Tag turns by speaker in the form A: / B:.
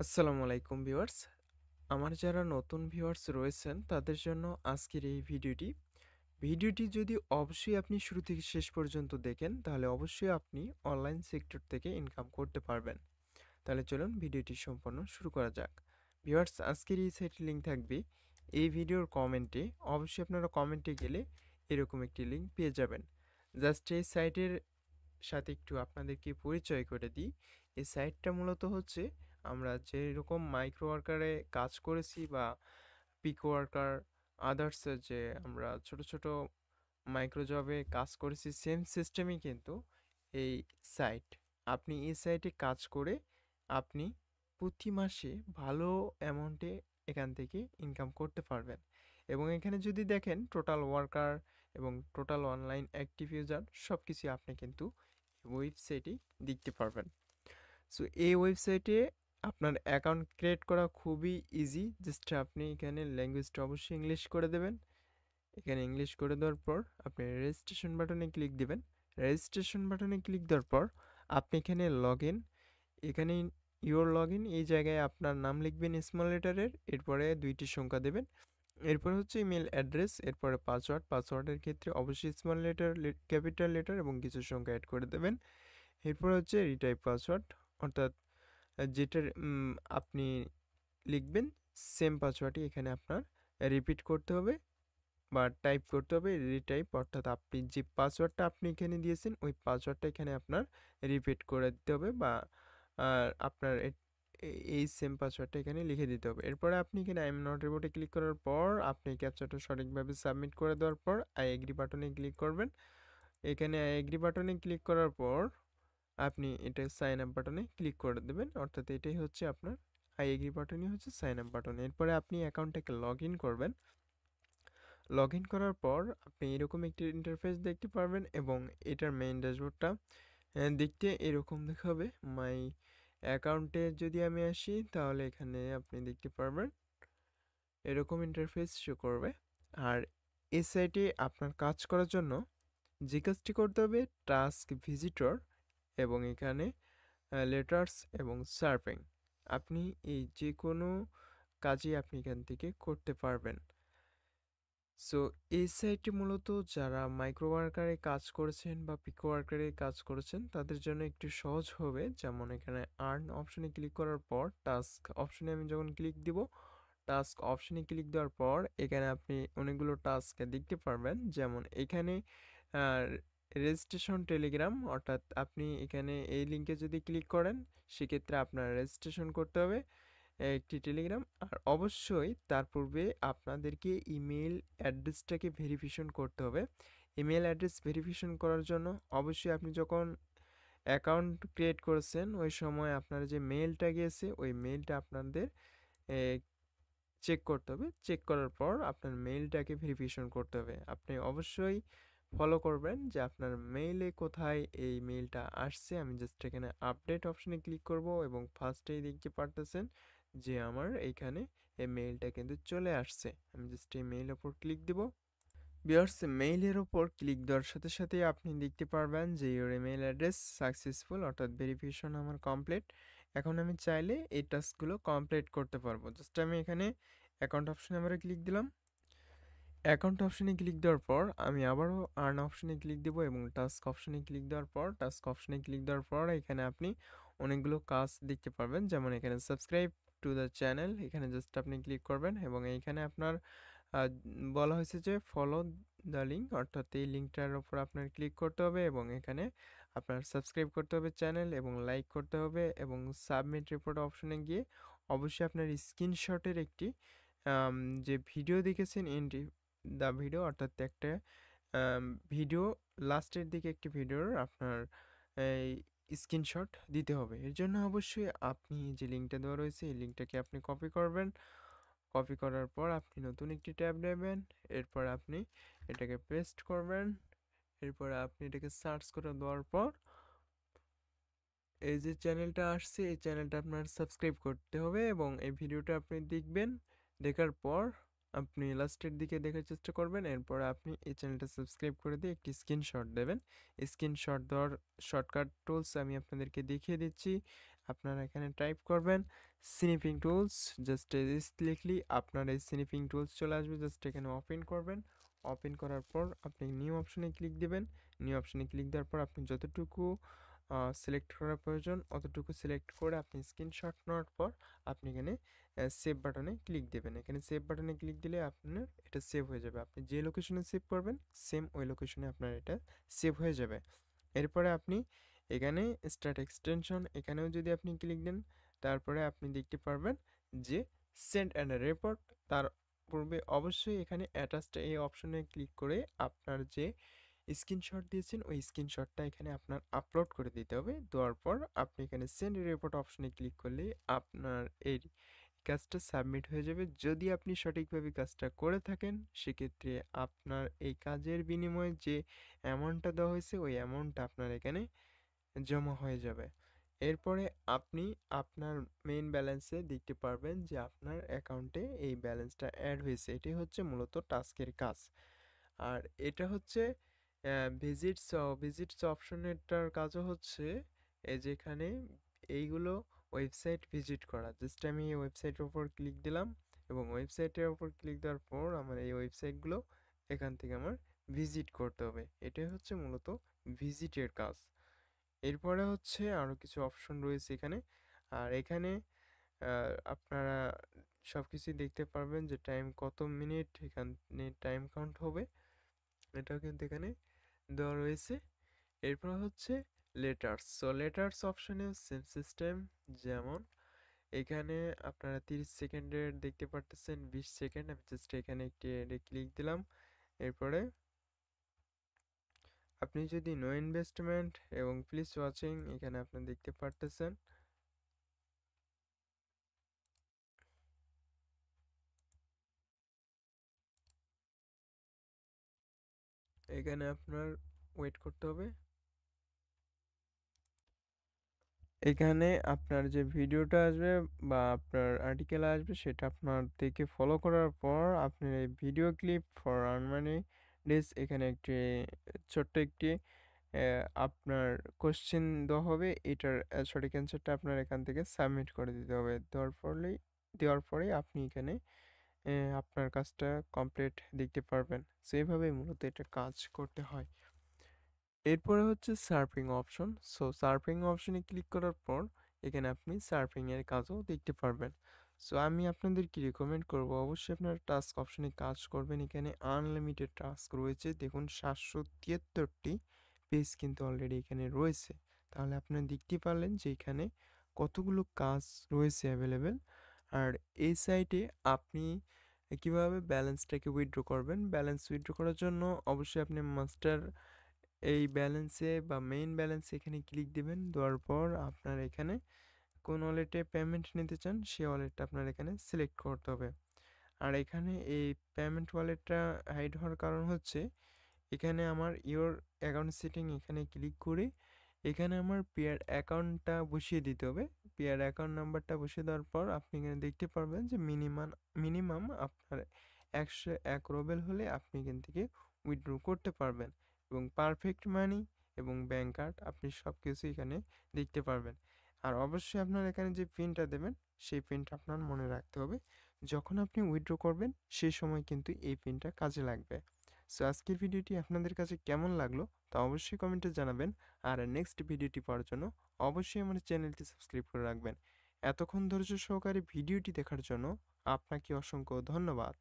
A: আসসালামু আলাইকুম ভিউয়ার্স আমার যারা নতুন ভিউয়ার্স রয়েছেন তাদের জন্য আজকের এই ভিডিওটি ভিডিওটি যদি অবশ্যই আপনি শুরু থেকে শেষ পর্যন্ত দেখেন তাহলে অবশ্যই আপনি অনলাইন সেক্টর থেকে ইনকাম করতে পারবেন তাহলে চলুন ভিডিওটি সম্পন্ন শুরু করা যাক ভিউয়ার্স আজকের এই সাইটের লিঙ্ক থাকবে এই ভিডিওর কমেন্টে অবশ্যই আপনারা কমেন্টে গেলে এরকম একটি লিঙ্ক পেয়ে যাবেন জাস্ট এই সাইটের সাথে একটু আপনাদেরকে পরিচয় করে দিই এই সাইটটা মূলত হচ্ছে আমরা যেরকম মাইক্রো ওয়ার্কারে কাজ করেছি বা পিক ওয়ার্কার আদার্সের যে আমরা ছোট ছোট মাইক্রো জবে কাজ করেছি সেম সিস্টেমই কিন্তু এই সাইট আপনি এই সাইটে কাজ করে আপনি প্রতি মাসে ভালো অ্যামাউন্টে এখান থেকে ইনকাম করতে পারবেন এবং এখানে যদি দেখেন টোটাল ওয়ার্কার এবং টোটাল অনলাইন অ্যাক্টিভ ইউজার সব কিছু আপনি কিন্তু ওয়েবসাইটে দেখতে পারবেন সো এই ওয়েবসাইটে আপনার অ্যাকাউন্ট ক্রিয়েট করা খুবই ইজি জাস্ট আপনি এখানে ল্যাঙ্গুয়েজটা অবশ্যই ইংলিশ করে দেবেন এখানে ইংলিশ করে দেওয়ার পর আপনি রেজিস্ট্রেশন বাটনে ক্লিক দেবেন রেজিস্ট্রেশন বাটনে ক্লিক দেওয়ার পর আপনি এখানে লগ ইন এখানে ইউর লগ ইন এই জায়গায় আপনার নাম লিখবেন স্মল লেটারের এরপরে দুইটি সংখ্যা দেবেন এরপরে হচ্ছে ইমেল অ্যাড্রেস এরপরে পাসওয়ার্ড পাসওয়ার্ডের ক্ষেত্রে অবশ্যই স্মল লেটার ক্যাপিটাল লেটার এবং কিছু সংখ্যা অ্যাড করে দেবেন এরপরে হচ্ছে রিটাইপ পাসওয়ার্ড অর্থাৎ যেটার আপনি লিখবেন সেম পাসওয়ার্ডই এখানে আপনার রিপিট করতে হবে বা টাইপ করতে হবে রিটাইপ অর্থাৎ আপনি যে পাসওয়ার্ডটা আপনি এখানে দিয়েছেন ওই পাসওয়ার্ডটা এখানে আপনার রিপিট করে দিতে হবে বা আপনার এই সেম পাসওয়ার্ডটা এখানে লিখে দিতে হবে এরপরে আপনি এখানে আই এম নট রিপোর্টে ক্লিক করার পর আপনি ক্যাপচারটা সঠিকভাবে সাবমিট করে দেওয়ার পর আই এগ্রি বাটনে ক্লিক করবেন এখানে আই এগ্রি বাটনে ক্লিক করার পর আপনি এটা সাইন আপ বাটনে ক্লিক করে দেবেন অর্থাৎ এটাই হচ্ছে আপনার আই এগ্রি বাটনই হচ্ছে সাইন আপ বাটন এরপরে আপনি অ্যাকাউন্টটাকে লগ ইন করবেন লগ ইন করার পর আপনি এরকম একটি ইন্টারফেস দেখতে পারবেন এবং এটার মেইন ড্যাশবোর্ডটা দেখতে এরকম দেখাবে মাই অ্যাকাউন্টে যদি আমি আসি তাহলে এখানে আপনি দেখতে পারবেন এরকম ইন্টারফেস শো করবে আর এসআইটি আপনার কাজ করার জন্য যে কাজটি করতে হবে টাস্ক ভিজিটর এবং এখানে লেটার্স এবং সার্পিং আপনি এই যে কোনো কাজই আপনি এখান থেকে করতে পারবেন সো এই সাইটটি মূলত যারা মাইক্রো ওয়ার্কারে কাজ করেছেন বা পিকো ওয়ার্কারে কাজ করেছেন তাদের জন্য একটু সহজ হবে যেমন এখানে আর্ন অপশনে ক্লিক করার পর টাস্ক অপশনে আমি যখন ক্লিক দিব টাস্ক অপশনে ক্লিক দেওয়ার পর এখানে আপনি অনেকগুলো টাস্ক দেখতে পারবেন যেমন এখানে রেজিস্ট্রেশন টেলিগ্রাম অর্থাৎ আপনি এখানে এই লিঙ্কে যদি ক্লিক করেন সেক্ষেত্রে আপনার রেজিস্ট্রেশন করতে হবে একটি টেলিগ্রাম আর অবশ্যই তার পূর্বে আপনাদেরকে ইমেল অ্যাড্রেসটাকে ভেরিফিকেশন করতে হবে ইমেল অ্যাড্রেস ভেরিফিকেশন করার জন্য অবশ্যই আপনি যখন অ্যাকাউন্ট ক্রিয়েট করেছেন ওই সময় আপনার যে মেলটা গিয়েছে ওই মেলটা আপনাদের চেক করতে হবে চেক করার পর আপনার মেলটাকে ভেরিফিকেশন করতে হবে আপনি অবশ্যই ফলো করবেন যে আপনার মেইলে কোথায় এই মেইলটা আসছে আমি জাস্ট এখানে আপডেট অপশানে ক্লিক করব এবং ফার্স্টেই দেখতে পারতেছেন যে আমার এইখানে এই মেইলটা কিন্তু চলে আসছে আমি জাস্ট এই মেইলের ওপর ক্লিক দেব বিয়ার্স মেইলের ওপর ক্লিক দেওয়ার সাথে সাথে আপনি দেখতে পারবেন যে ইউর ইমেইল অ্যাড্রেস সাকসেসফুল অর্থাৎ ভেরিফিকেশন আমার কমপ্লিট এখন আমি চাইলে এই টাস্কগুলো কমপ্লিট করতে পারবো জাস্ট আমি এখানে অ্যাকাউন্ট অপশন আমার ক্লিক দিলাম অ্যাকাউন্ট অপশনে ক্লিক দেওয়ার পর আমি আবারও আর্ন অপশনে ক্লিক দেবো এবং টাস্ক অপশনে ক্লিক দেওয়ার পর টাস্ক অপশনে ক্লিক দেওয়ার পর এখানে আপনি অনেকগুলো কাজ দেখতে পারবেন যেমন এখানে সাবস্ক্রাইব টু দ্য চ্যানেল এখানে জাস্ট আপনি ক্লিক করবেন এবং এইখানে আপনার বলা হয়েছে যে ফলো দ্য লিঙ্ক অর্থাৎ এই লিঙ্কটার ওপর আপনার ক্লিক করতে হবে এবং এখানে আপনার সাবস্ক্রাইব করতে হবে চ্যানেল এবং লাইক করতে হবে এবং সাবমিট রিপোর্ট অপশনে গিয়ে অবশ্যই আপনার স্ক্রিনশটের একটি যে ভিডিও দেখেছেন এন্ট্রি দ্য ভিডিও অর্থাৎ একটা ভিডিও লাস্টের দিকে একটি ভিডিওর আপনার এই স্ক্রিনশট দিতে হবে এর জন্য অবশ্যই আপনি যে লিঙ্কটা দেওয়া রয়েছে এই লিঙ্কটাকে আপনি কপি করবেন কপি করার পর আপনি নতুন একটি ট্যাব নেবেন এরপর আপনি এটাকে পেস্ট করবেন এরপর আপনি এটাকে সার্চ করে দেওয়ার পর এই যে চ্যানেলটা আসছে এই চ্যানেলটা আপনার সাবস্ক্রাইব করতে হবে এবং এই ভিডিওটা আপনি দেখবেন দেখার পর আপনি লাস্টের দিকে দেখার চেষ্টা করবেন এরপর আপনি এই চ্যানেলটা সাবস্ক্রাইব করে দিয়ে একটি স্ক্রিনশট দেবেন স্ক্রিনশট দেওয়ার শর্টকাট টুলস আমি আপনাদেরকে দেখিয়ে দিচ্ছি আপনারা এখানে টাইপ করবেন স্নিপিং টুলস জাস্ট লিখলি আপনার এই স্নিপিং টুলস চলে আসবে জাস্ট এখানে ওপেন করবেন ওপেন করার পর আপনি নিউ অপশনে ক্লিক দেবেন নিউ অপশনে ক্লিক দেওয়ার পর আপনি যতটুকু সিলেক্ট করা প্রয়োজন অতটুকু সিলেক্ট করে আপনি স্ক্রিনশট নেওয়ার পর আপনি এখানে সেভ বাটনে ক্লিক দেবেন এখানে সেভ বাটনে ক্লিক দিলে আপনার এটা সেভ হয়ে যাবে আপনি যে লোকেশনে সেভ করবেন সেম ওই লোকেশনে আপনার এটা সেভ হয়ে যাবে এরপরে আপনি এখানে স্টার্ট এক্সটেনশন এখানেও যদি আপনি ক্লিক দেন তারপরে আপনি দেখতে পারবেন যে সেন্ড অ্যান্ড রেপোর্ট তার পূর্বে অবশ্যই এখানে অ্যাটাচটা এই অপশনে ক্লিক করে আপনার যে স্ক্রিনশট দিয়েছেন ওই স্ক্রিনশটটা এখানে আপনার আপলোড করে দিতে হবে দেওয়ার পর আপনি এখানে সেন্ড রিপোর্ট অপশনে ক্লিক করলে আপনার এই কাজটা সাবমিট হয়ে যাবে যদি আপনি সঠিকভাবে কাজটা করে থাকেন সেক্ষেত্রে আপনার এই কাজের বিনিময়ে যে অ্যামাউন্টটা দেওয়া হয়েছে ওই অ্যামাউন্টটা আপনার এখানে জমা হয়ে যাবে এরপরে আপনি আপনার মেইন ব্যালেন্সে দেখতে পারবেন যে আপনার অ্যাকাউন্টে এই ব্যালেন্সটা অ্যাড হয়েছে এটি হচ্ছে মূলত টাস্কের কাজ আর এটা হচ্ছে ভিজিটস ভিজিটস অপশনেরটার কাজও হচ্ছে যেখানে এইগুলো ওয়েবসাইট ভিজিট করা জাস্ট আমি এই ওয়েবসাইটের ওপর ক্লিক দিলাম এবং ওয়েবসাইটের ওপর ক্লিক দেওয়ার পর আমার এই ওয়েবসাইটগুলো এখান থেকে আমার ভিজিট করতে হবে এটাই হচ্ছে মূলত ভিজিটের কাজ এরপরে হচ্ছে আরও কিছু অপশন রয়েছে এখানে আর এখানে আপনারা সব কিছুই দেখতে পারবেন যে টাইম কত মিনিট এখানে টাইম কাউন্ট হবে এটাও কিন্তু এখানে দেওয়া রয়েছে এরপর হচ্ছে লেটার্স সো লেটার্স অপশানে সেম সিস্টেম যেমন এখানে আপনারা তিরিশ সেকেন্ডের দেখতে পারতেছেন বিশ সেকেন্ড আমি জাস্ট এখানে একটি ক্লিক দিলাম এরপরে আপনি যদি নো ইনভেস্টমেন্ট এবং প্লিজ ওয়াচিং এখানে আপনি দেখতে পারতেছেন এখানে আপনার ওয়েট করতে হবে এখানে আপনার যে ভিডিওটা আসবে বা আপনার আর্টিকেল আসবে সেটা আপনার থেকে ফলো করার পর আপনি video clip for earn money এখানে একটি ছোট্ট একটি আপনার কোশ্চেন দেওয়া হবে এটার সঠিক অ্যান্সারটা আপনার এখান থেকে সাবমিট করে দিতে হবে দেওয়ার পরেই দেওয়ার পরে আপনি এখানে আপনার কাজটা কমপ্লিট দেখতে পারবেন সো মূলত এটা কাজ করতে হয় এরপরে হচ্ছে সার্ফিং অপশন সো সার্ফিং অপশনে ক্লিক করার পর এখানে আপনি সার্ফিংয়ের কাজও দেখতে পারবেন সো আমি আপনাদের কি রেকমেন্ড করব অবশ্যই আপনার টাস্ক অপশনে কাজ করবেন এখানে আনলিমিটেড টাস্ক রয়েছে দেখুন সাতশো তিয়াত্তরটি পেজ কিন্তু অলরেডি এখানে রয়েছে তাহলে আপনারা দেখতে পারলেন যে এখানে কতগুলো কাজ রয়েছে অ্যাভেলেবেল আর এই সাইটে আপনি কিভাবে ব্যালেন্সটাকে উইথড্রো করবেন ব্যালেন্স উইথড্রো করার জন্য অবশ্যই আপনি মাস্টার এই ব্যালেন্সে বা মেইন ব্যালেন্স এখানে ক্লিক দেবেন দেওয়ার পর আপনার এখানে কোন ওয়ালেটে পেমেন্ট নিতে চান সেই ওয়ালেটটা আপনার এখানে সিলেক্ট করতে হবে আর এখানে এই পেমেন্ট ওয়ালেটটা হাইড হওয়ার কারণ হচ্ছে এখানে আমার ইওর অ্যাকাউন্ট সেটিং এখানে ক্লিক করে এখানে আমার পেয়ার অ্যাকাউন্টটা বসিয়ে দিতে হবে পেয়ার অ্যাকাউন্ট নাম্বারটা বসিয়ে দেওয়ার পর আপনি এখানে দেখতে পারবেন যে মিনিমাম মিনিমাম আপনার একশো এক রোবেল হলে আপনি এখান থেকে উইথড্র করতে পারবেন এবং পারফেক্ট মানি এবং ব্যাঙ্ক কার্ড আপনি সব কিছু এখানে দেখতে পারবেন আর অবশ্যই আপনার এখানে যে পিনটা দেবেন সেই পিনটা আপনার মনে রাখতে হবে যখন আপনি উইথড্র করবেন সেই সময় কিন্তু এই পিনটা কাজে লাগবে সো আজকের ভিডিওটি আপনাদের কাছে কেমন লাগলো তা অবশ্যই কমেন্টে জানাবেন আর নেক্সট ভিডিওটি পাওয়ার জন্য অবশ্যই আমার চ্যানেলটি সাবস্ক্রাইব করে রাখবেন এতক্ষণ ধৈর্য সহকারে ভিডিওটি দেখার জন্য আপনাকে অসংখ্য ধন্যবাদ